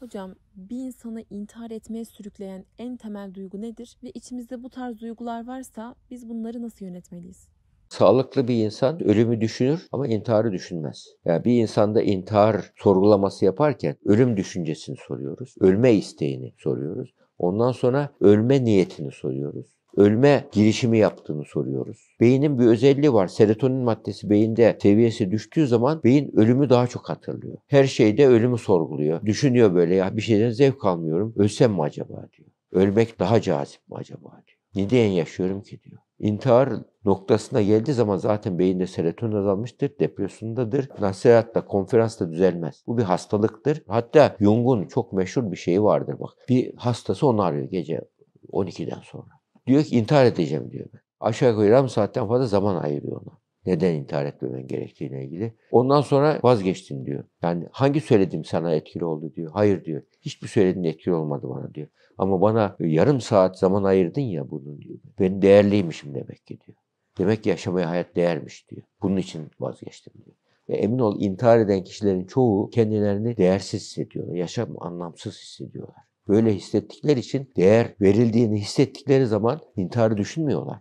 Hocam bir insanı intihar etmeye sürükleyen en temel duygu nedir ve içimizde bu tarz duygular varsa biz bunları nasıl yönetmeliyiz? Sağlıklı bir insan ölümü düşünür ama intiharı düşünmez. Yani bir insanda intihar sorgulaması yaparken ölüm düşüncesini soruyoruz, ölme isteğini soruyoruz. Ondan sonra ölme niyetini soruyoruz ölme girişimi yaptığını soruyoruz. Beynin bir özelliği var. Serotonin maddesi beyinde seviyesi düştüğü zaman beyin ölümü daha çok hatırlıyor. Her şeyde ölümü sorguluyor. Düşünüyor böyle ya bir şeyden zevk almıyorum. Ölsem mi acaba diyor. Ölmek daha cazip mi acaba diyor. Neden yaşıyorum ki diyor. İntihar noktasına geldiği zaman zaten beyinde serotonin azalmıştır, depresyondadır. Nasihat da, konferans da düzelmez. Bu bir hastalıktır. Hatta Jung'un çok meşhur bir şeyi vardır bak. Bir hastası onu arıyor gece 12'den sonra. Diyor ki intihar edeceğim diyor. Ben. Aşağı yukarı yarım saatten fazla zaman ayırıyor ona. Neden intihar etmemen gerektiğine ilgili. Ondan sonra vazgeçtim diyor. Yani hangi söyledim sana etkili oldu diyor. Hayır diyor. Hiçbir söylediğin etkili olmadı bana diyor. Ama bana yarım saat zaman ayırdın ya bunun diyor. Ben değerliymişim demek ki diyor. Demek ki yaşamaya hayat değermiş diyor. Bunun için vazgeçtim diyor. Ve emin ol intihar eden kişilerin çoğu kendilerini değersiz hissediyorlar. Yaşam anlamsız hissediyorlar. Böyle hissettikleri için değer verildiğini hissettikleri zaman intiharı düşünmüyorlar.